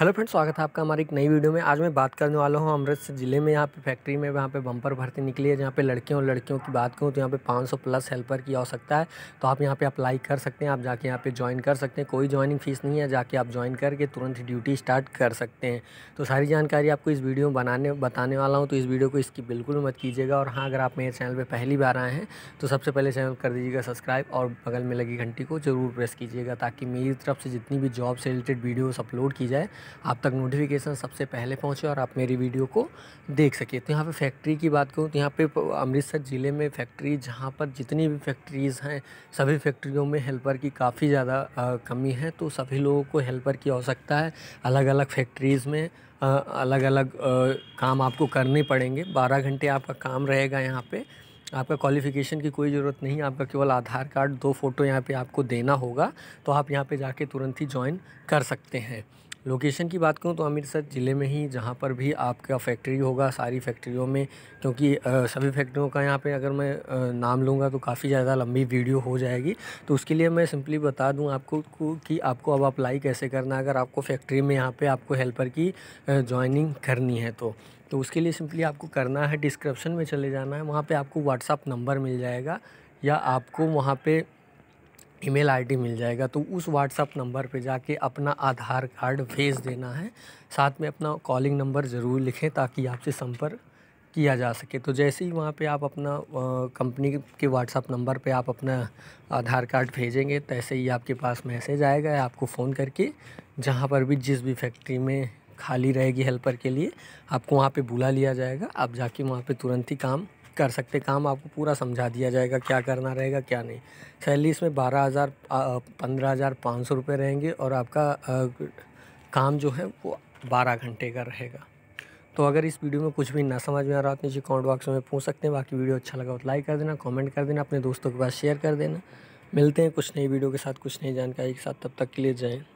hello friends स्वागत है आपका हमारी एक नई वीडियो में आज मैं बात करने वाला हूँ अमृतसर ज़िले में यहाँ पे फैक्ट्री में वहाँ पे बम्पर भर्ती निकली है जहाँ पे लड़कियों और लड़कियों की बात करूँ तो यहाँ पे 500 प्लस हेल्पर की हो सकता है तो आप यहाँ पे अप्लाई कर सकते हैं आप जाके यहाँ पे ज्वाइन कर सकते हैं कोई ज्वाइनिंग फीस नहीं है जाके आप ज्वाइन करके तुरंत ही ड्यूटी स्टार्ट कर सकते हैं तो सारी जानकारी आपको इस वीडियो में बनाने बताने वाला हूँ तो इस वीडियो को इसकी बिल्कुल मत कीजिएगा और हाँ अगर आप मेरे चैनल पर पहली बार आए हैं तो सबसे पहले चैनल कर दीजिएगा सब्सक्राइब और बगल में लगी घंटी को ज़रूर प्रेस कीजिएगा ताकि मेरी तरफ से जितनी भी जॉब से रिलेटेड वीडियोज़ अपलोड की जाए आप तक नोटिफिकेशन सबसे पहले पहुँचे और आप मेरी वीडियो को देख सके तो यहाँ पर फैक्ट्री की बात करूँ तो यहाँ पे अमृतसर ज़िले में फैक्ट्री जहाँ पर जितनी भी फैक्ट्रीज़ हैं सभी फैक्ट्रियों में हेल्पर की काफ़ी ज़्यादा कमी है तो सभी लोगों को हेल्पर की आवश्यकता है अलग अलग फैक्ट्रीज़ में अलग अलग काम आपको करने पड़ेंगे बारह घंटे आपका काम रहेगा यहाँ पर आपका क्वालिफ़िकेशन की कोई ज़रूरत नहीं आपका केवल आधार कार्ड दो फ़ोटो यहाँ पे आपको देना होगा तो आप यहाँ पे जाके तुरंत ही ज्वाइन कर सकते हैं लोकेशन की बात करूँ तो अमृतसर ज़िले में ही जहाँ पर भी आपका फैक्ट्री होगा सारी फैक्ट्रियों में क्योंकि सभी फैक्ट्रियों का यहाँ पे अगर मैं नाम लूँगा तो काफ़ी ज़्यादा लंबी वीडियो हो जाएगी तो उसके लिए मैं सिंपली बता दूँ आपको कि आपको अब अप्लाई कैसे करना है अगर आपको फैक्ट्री में यहाँ पर आपको हेल्पर की ज्वाइनिंग करनी है तो तो उसके लिए सिंपली आपको करना है डिस्क्रिप्शन में चले जाना है वहाँ पर आपको व्हाट्सअप नंबर मिल जाएगा या आपको वहाँ पर ईमेल आईडी मिल जाएगा तो उस व्हाट्सअप नंबर पे जाके अपना आधार कार्ड भेज देना है साथ में अपना कॉलिंग नंबर ज़रूर लिखें ताकि आपसे संपर्क किया जा सके तो जैसे ही वहाँ पे आप अपना कंपनी के व्हाट्सअप नंबर पे आप अपना आधार कार्ड भेजेंगे तैसे ही आपके पास मैसेज आएगा आपको फ़ोन करके जहाँ पर भी जिस भी फैक्ट्री में खाली रहेगी हेल्पर के लिए आपको वहाँ पर बुला लिया जाएगा आप जाके वहाँ पर तुरंत ही काम कर सकते काम आपको पूरा समझा दिया जाएगा क्या करना रहेगा क्या नहीं सैलरी इसमें बारह हज़ार पंद्रह हज़ार पाँच सौ रुपये रहेंगे और आपका काम जो है वो बारह घंटे का रहेगा तो अगर इस वीडियो में कुछ भी ना समझ में आ रहा तो नीचे कमेंट बॉक्स में पूछ सकते हैं बाकी वीडियो अच्छा लगा तो लाइक कर देना कॉमेंट कर देना अपने दोस्तों के पास शेयर कर देना मिलते हैं कुछ नई वीडियो के साथ कुछ नई जानकारी के साथ तब तक के लिए जाएँ